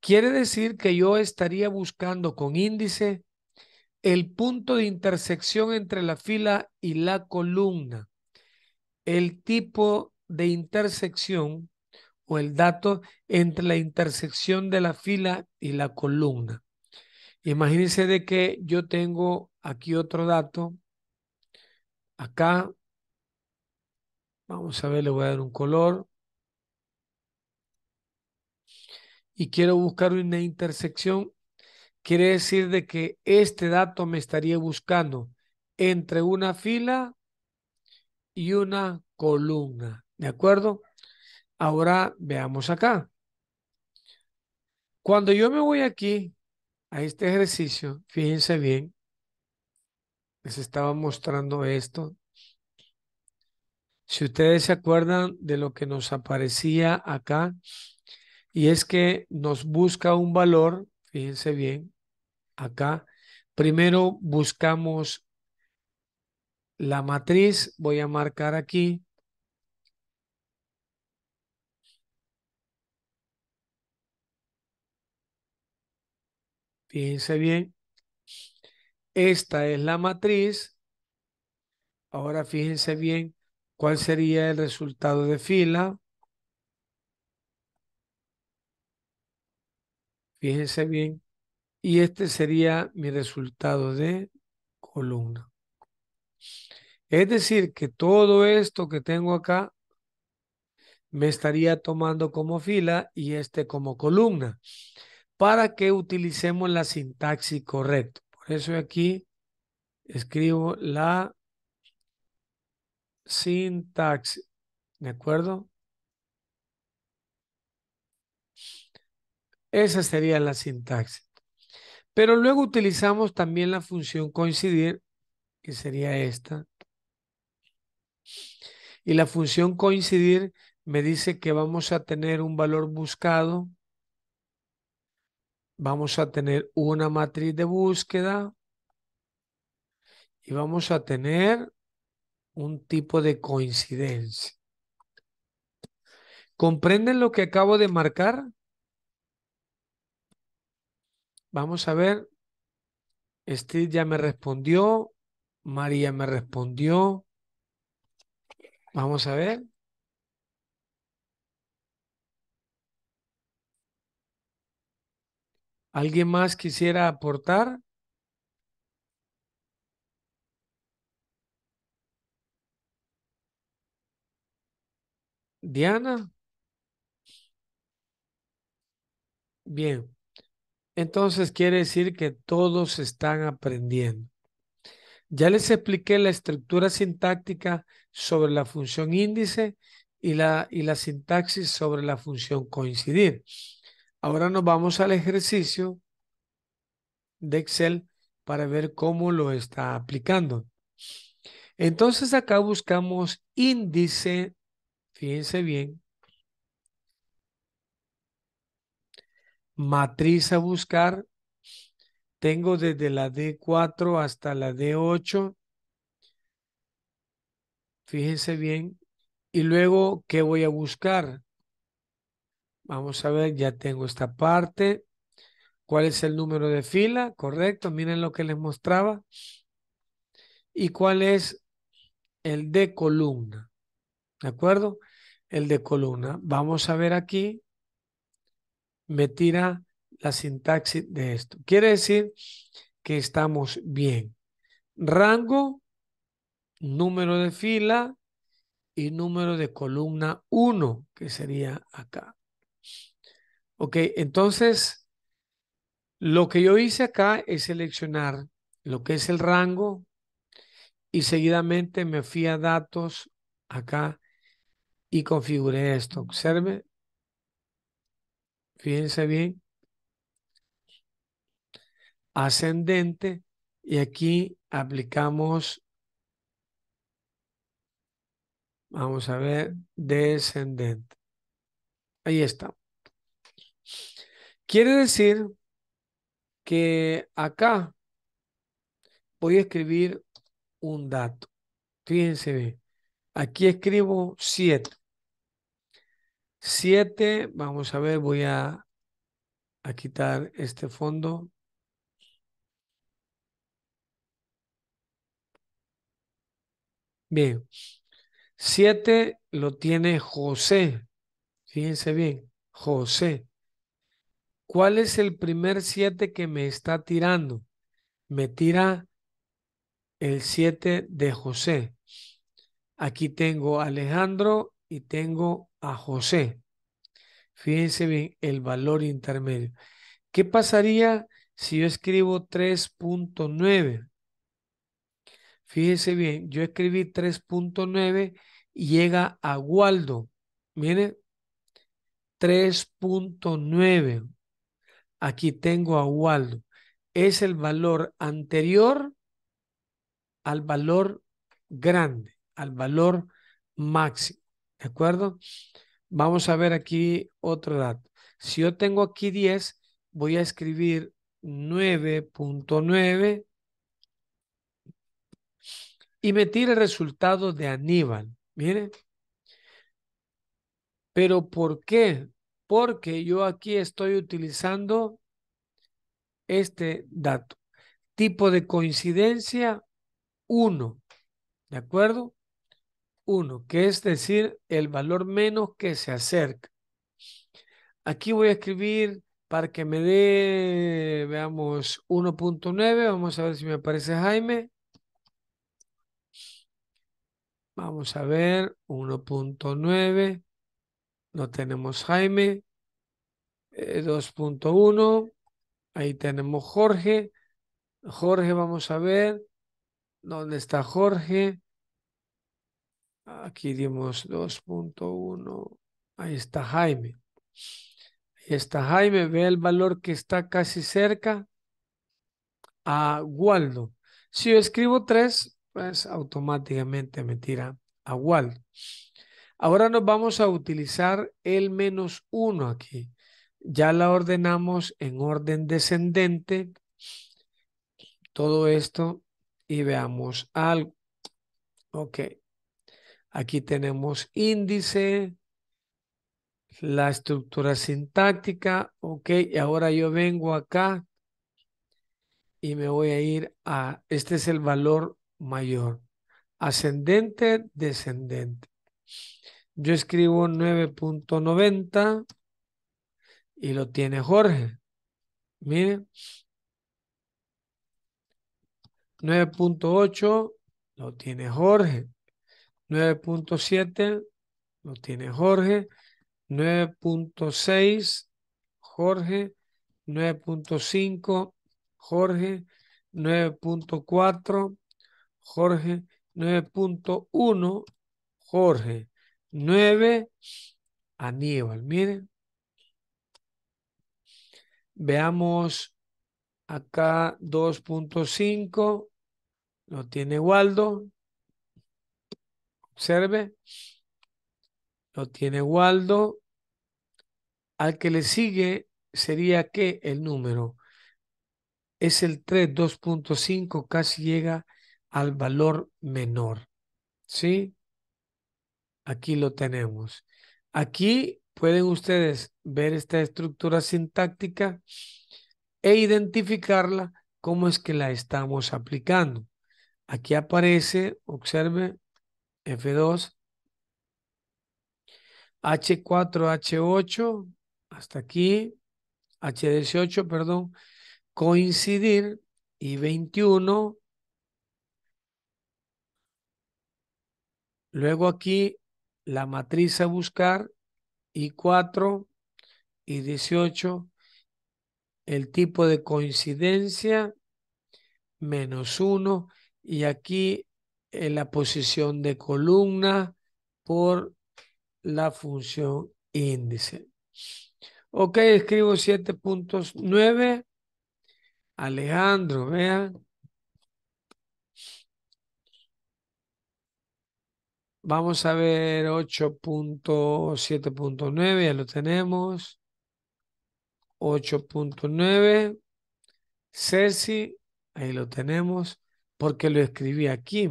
Speaker 1: Quiere decir que yo estaría buscando con índice el punto de intersección entre la fila y la columna. El tipo de intersección o el dato entre la intersección de la fila y la columna. Imagínense de que yo tengo aquí otro dato. Acá Vamos a ver, le voy a dar un color. Y quiero buscar una intersección. Quiere decir de que este dato me estaría buscando entre una fila y una columna. ¿De acuerdo? Ahora veamos acá. Cuando yo me voy aquí a este ejercicio, fíjense bien, les estaba mostrando esto, si ustedes se acuerdan de lo que nos aparecía acá, y es que nos busca un valor, fíjense bien, acá, primero buscamos la matriz, voy a marcar aquí. Fíjense bien, esta es la matriz. Ahora fíjense bien ¿Cuál sería el resultado de fila? Fíjense bien. Y este sería mi resultado de columna. Es decir, que todo esto que tengo acá me estaría tomando como fila y este como columna para que utilicemos la sintaxis correcta. Por eso aquí escribo la sintaxis ¿De acuerdo? Esa sería la sintaxis. Pero luego utilizamos también la función coincidir, que sería esta. Y la función coincidir me dice que vamos a tener un valor buscado. Vamos a tener una matriz de búsqueda. Y vamos a tener un tipo de coincidencia. ¿Comprenden lo que acabo de marcar? Vamos a ver. Steve ya me respondió. María me respondió. Vamos a ver. ¿Alguien más quisiera aportar? Diana. Bien. Entonces quiere decir que todos están aprendiendo. Ya les expliqué la estructura sintáctica sobre la función índice y la, y la sintaxis sobre la función coincidir. Ahora nos vamos al ejercicio de Excel para ver cómo lo está aplicando. Entonces acá buscamos índice fíjense bien, matriz a buscar, tengo desde la D4 hasta la D8, fíjense bien, y luego, ¿qué voy a buscar? Vamos a ver, ya tengo esta parte. ¿Cuál es el número de fila? Correcto, miren lo que les mostraba. ¿Y cuál es el de columna? ¿De acuerdo? El de columna. Vamos a ver aquí. Me tira la sintaxis de esto. Quiere decir que estamos bien. Rango, número de fila y número de columna 1, que sería acá. Ok, entonces, lo que yo hice acá es seleccionar lo que es el rango y seguidamente me fui a datos acá y configure esto. Observe. Fíjense bien. Ascendente. Y aquí aplicamos. Vamos a ver. Descendente. Ahí está. Quiere decir que acá voy a escribir un dato. Fíjense bien. Aquí escribo 7. Siete, vamos a ver, voy a, quitar este fondo. Bien, siete lo tiene José. Fíjense bien, José. ¿Cuál es el primer siete que me está tirando? Me tira el siete de José. Aquí tengo Alejandro y tengo a José. Fíjense bien, el valor intermedio. ¿Qué pasaría si yo escribo 3.9? Fíjense bien, yo escribí 3.9 y llega a Waldo. Miren, 3.9. Aquí tengo a Waldo. Es el valor anterior al valor grande, al valor máximo. ¿De acuerdo? Vamos a ver aquí otro dato. Si yo tengo aquí 10, voy a escribir 9.9 y me el resultado de Aníbal. miren Pero ¿por qué? Porque yo aquí estoy utilizando este dato. Tipo de coincidencia 1. ¿De acuerdo? 1, que es decir, el valor menos que se acerca. Aquí voy a escribir para que me dé, veamos, 1.9. Vamos a ver si me aparece Jaime. Vamos a ver, 1.9. No tenemos Jaime. 2.1. Eh, ahí tenemos Jorge. Jorge, vamos a ver. ¿Dónde está Jorge? Aquí dimos 2.1. Ahí está Jaime. Ahí está Jaime. Ve el valor que está casi cerca a Waldo. Si yo escribo 3, pues automáticamente me tira a Waldo. Ahora nos vamos a utilizar el menos 1 aquí. Ya la ordenamos en orden descendente. Todo esto y veamos algo. Ok. Aquí tenemos índice, la estructura sintáctica, ok, y ahora yo vengo acá y me voy a ir a, este es el valor mayor, ascendente, descendente. Yo escribo 9.90 y lo tiene Jorge. Miren. 9.8 lo tiene Jorge. 9.7 lo tiene Jorge. 9.6 Jorge. 9.5 Jorge. 9.4 Jorge. 9.1 Jorge. 9 Aníbal. Miren. Veamos acá 2.5. Lo tiene Waldo. Observe. Lo tiene Waldo. Al que le sigue sería que el número es el 3, 2.5, casi llega al valor menor. ¿Sí? Aquí lo tenemos. Aquí pueden ustedes ver esta estructura sintáctica e identificarla cómo es que la estamos aplicando. Aquí aparece, observe, F2, H4, H8, hasta aquí, H18, perdón, coincidir y 21. Luego aquí la matriz a buscar y 4 y 18, el tipo de coincidencia, menos 1 y aquí en la posición de columna por la función índice. Ok, escribo 7.9. Alejandro, vean. Vamos a ver 8.7.9, ya lo tenemos. 8.9. Ceci, ahí lo tenemos, porque lo escribí aquí.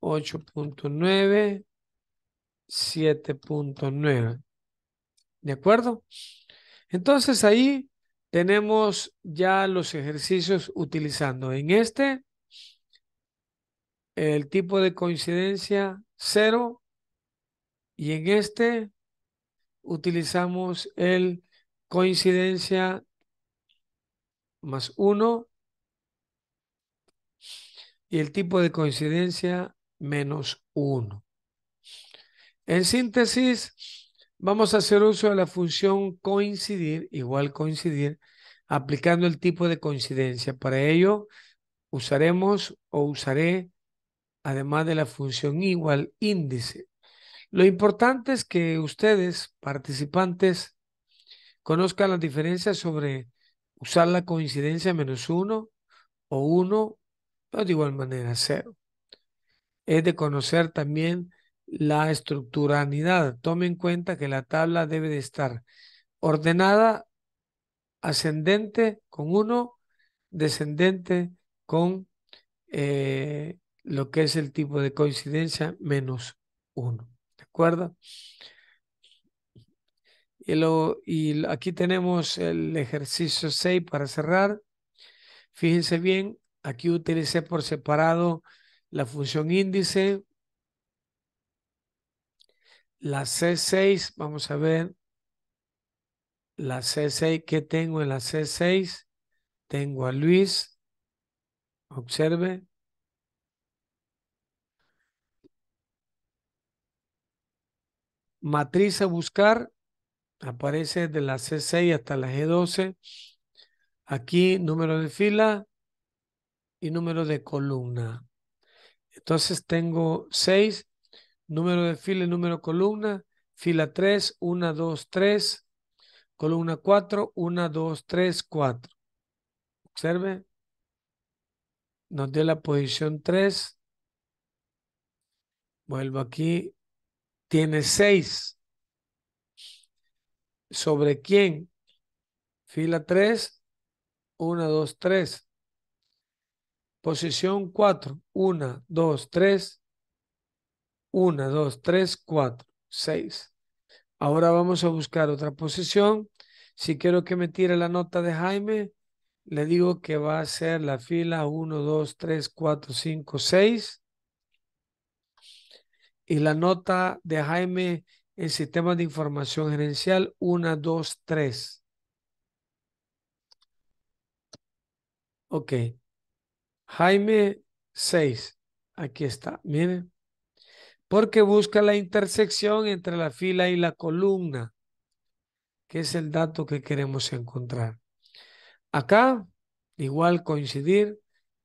Speaker 1: 8.9, 7.9. ¿De acuerdo? Entonces ahí tenemos ya los ejercicios utilizando. En este, el tipo de coincidencia 0 y en este utilizamos el coincidencia más 1 y el tipo de coincidencia menos 1. En síntesis, vamos a hacer uso de la función coincidir, igual coincidir, aplicando el tipo de coincidencia. Para ello, usaremos o usaré, además de la función igual, índice. Lo importante es que ustedes, participantes, conozcan las diferencias sobre usar la coincidencia menos 1 o 1 pero pues, de igual manera cero. Es de conocer también la estructuralidad. Tome en cuenta que la tabla debe de estar ordenada ascendente con 1, descendente con eh, lo que es el tipo de coincidencia menos 1. ¿De acuerdo? Y, y aquí tenemos el ejercicio 6 para cerrar. Fíjense bien, Aquí utilicé por separado la función índice, la C6, vamos a ver, la C6, ¿qué tengo en la C6? Tengo a Luis, observe. Matriz a buscar, aparece de la C6 hasta la G12. Aquí, número de fila, y número de columna. Entonces tengo 6, número de fila y número de columna, fila 3, 1, 2, 3, columna 4, 1, 2, 3, 4. Observe, nos dio la posición 3. Vuelvo aquí, tiene 6. ¿Sobre quién? Fila 3, 1, 2, 3. Posición 4. 1, 2, 3. 1, 2, 3, 4, 6. Ahora vamos a buscar otra posición. Si quiero que me tire la nota de Jaime, le digo que va a ser la fila 1, 2, 3, 4, 5, 6. Y la nota de Jaime en sistema de información gerencial 1, 2, 3. Ok. Jaime 6. Aquí está, miren. Porque busca la intersección entre la fila y la columna, que es el dato que queremos encontrar. Acá, igual coincidir,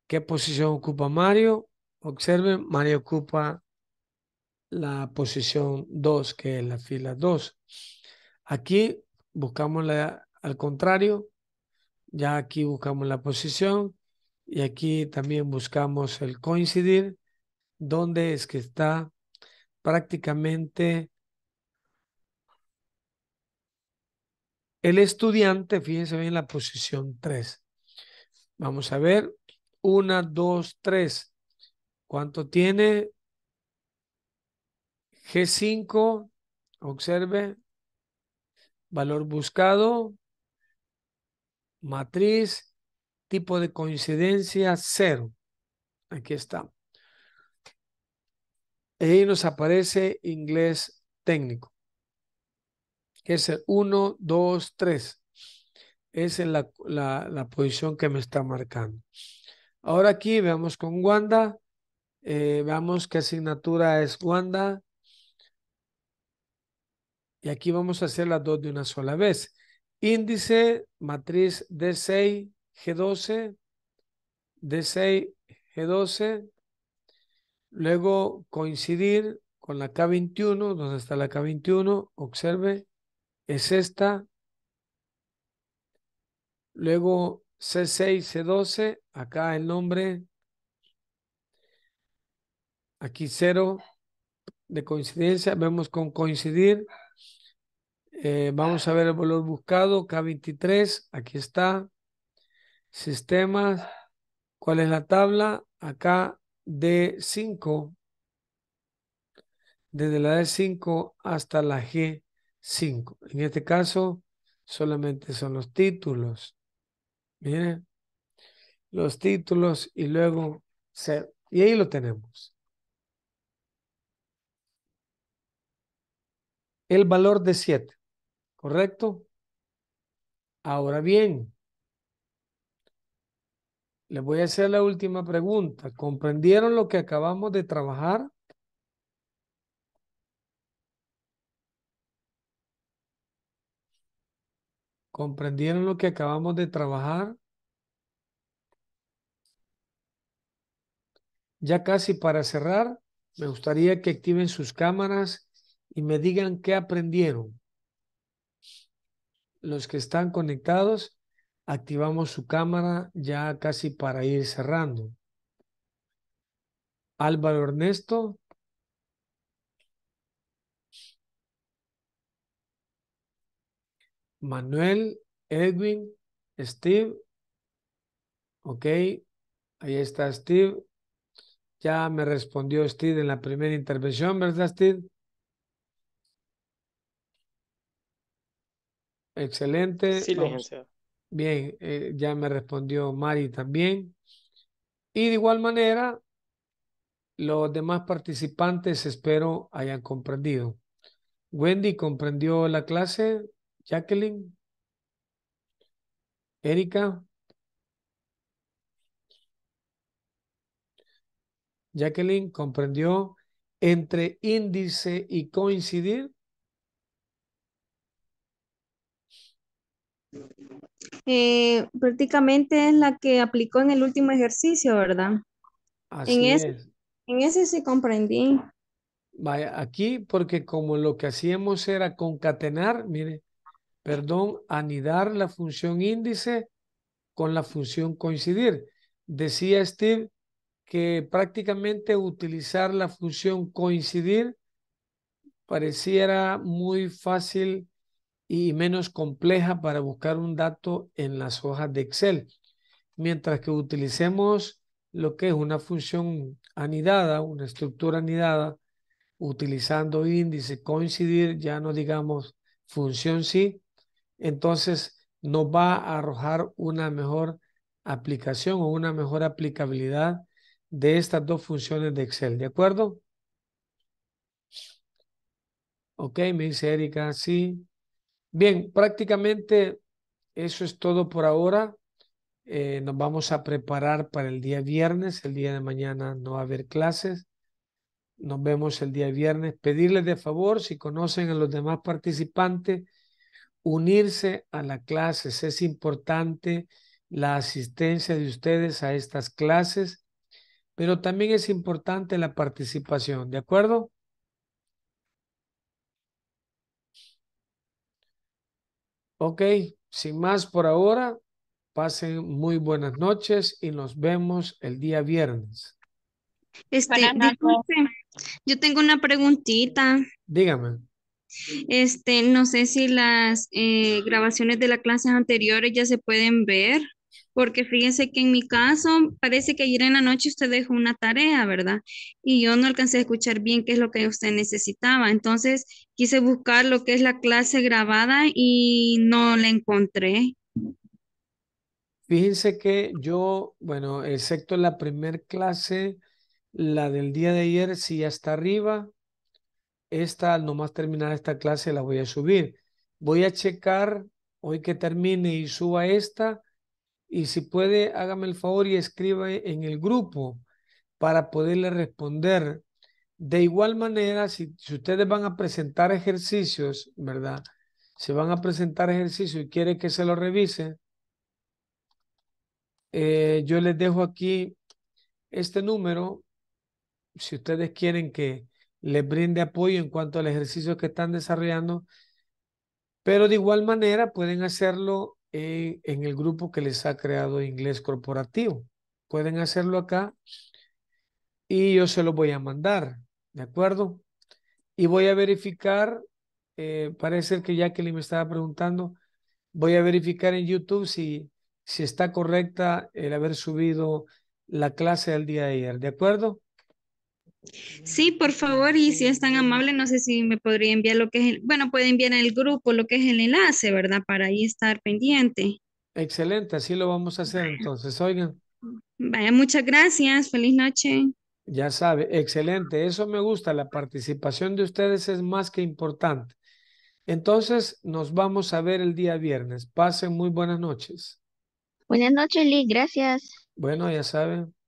Speaker 1: ¿qué posición ocupa Mario? Observen, Mario ocupa la posición 2, que es la fila 2. Aquí buscamos la, al contrario, ya aquí buscamos la posición y aquí también buscamos el coincidir, donde es que está prácticamente el estudiante, fíjense bien la posición 3. Vamos a ver, 1, 2, 3. ¿Cuánto tiene? G5, observe, valor buscado, matriz, tipo de coincidencia, cero. Aquí está. E ahí nos aparece inglés técnico. Es el 1, 2, 3. Esa es la, la, posición que me está marcando. Ahora aquí veamos con Wanda. Eh, veamos qué asignatura es Wanda. Y aquí vamos a hacer las dos de una sola vez. Índice, matriz D6, G12, D6, G12, luego coincidir con la K21, donde está la K21, observe, es esta, luego C6, C12, acá el nombre, aquí cero de coincidencia, vemos con coincidir, eh, vamos a ver el valor buscado, K23, aquí está, sistemas. ¿Cuál es la tabla? Acá D5, desde la D5 hasta la G5. En este caso, solamente son los títulos. Miren, los títulos y luego C, Y ahí lo tenemos. El valor de 7, ¿correcto? Ahora bien, les voy a hacer la última pregunta. ¿Comprendieron lo que acabamos de trabajar? ¿Comprendieron lo que acabamos de trabajar? Ya casi para cerrar, me gustaría que activen sus cámaras y me digan qué aprendieron. Los que están conectados, activamos su cámara ya casi para ir cerrando. Álvaro Ernesto. Manuel, Edwin, Steve. Ok, ahí está Steve. Ya me respondió Steve en la primera intervención, ¿verdad Steve? Excelente. silencio Bien, eh, ya me respondió Mari también. Y de igual manera, los demás participantes espero hayan comprendido. Wendy comprendió la clase. Jacqueline. Erika. Jacqueline comprendió entre índice y coincidir. Eh, prácticamente es la que aplicó en el último ejercicio, ¿verdad? en ese, En ese sí comprendí. Vaya, aquí, porque como lo que hacíamos era concatenar, mire, perdón, anidar la función índice con la función coincidir. Decía Steve que prácticamente utilizar la función coincidir pareciera muy fácil y menos compleja para buscar un dato en las hojas de Excel. Mientras que utilicemos lo que es una función anidada, una estructura anidada, utilizando índice coincidir, ya no digamos función sí, entonces nos va a arrojar una mejor aplicación o una mejor aplicabilidad de estas dos funciones de Excel, ¿de acuerdo? Ok, me dice Erika, sí. Bien, prácticamente eso es todo por ahora. Eh, nos vamos a preparar para el día viernes. El día de mañana no va a haber clases. Nos vemos el día viernes. Pedirles de favor, si conocen a los demás participantes, unirse a las clases. Es importante la asistencia de ustedes a estas clases, pero también es importante la participación. ¿De acuerdo? Ok, sin más por ahora, pasen muy buenas noches y nos vemos el día viernes. Este, yo tengo una preguntita. Dígame. Este, no sé si las eh, grabaciones de las clases anteriores ya se pueden ver porque fíjense que en mi caso parece que ayer en la noche usted dejó una tarea, ¿verdad? Y yo no alcancé a escuchar bien qué es lo que usted necesitaba. Entonces quise buscar lo que es la clase grabada y no la encontré. Fíjense que yo, bueno, excepto la primera clase, la del día de ayer, si ya está arriba, esta, nomás terminar esta clase, la voy a subir. Voy a checar hoy que termine y suba esta y si puede, hágame el favor y escriba en el grupo para poderle responder. De igual manera, si, ustedes van a presentar ejercicios, ¿verdad? Si van a presentar ejercicios y quiere que se lo revise, eh, yo les dejo aquí este número. Si ustedes quieren que les brinde apoyo en cuanto al ejercicio que están desarrollando, pero de igual manera pueden hacerlo en, el grupo que les ha creado Inglés Corporativo. Pueden hacerlo acá y yo se lo voy a mandar, ¿de acuerdo? Y voy a verificar, eh, parece que Jacqueline me estaba preguntando, voy a verificar en YouTube si, si está correcta el haber subido la clase al día de ayer, ¿de acuerdo? Sí, por favor, y si es tan amable, no sé si me podría enviar lo que es, el, bueno, puede enviar en el grupo lo que es el enlace, ¿verdad? Para ahí estar pendiente. Excelente, así lo vamos a hacer entonces, oigan. Vaya, muchas gracias, feliz noche. Ya sabe, excelente, eso me gusta, la participación de ustedes es más que importante. Entonces, nos vamos a ver el día viernes. Pasen muy buenas noches. Buenas noches, Lee gracias. Bueno, ya saben.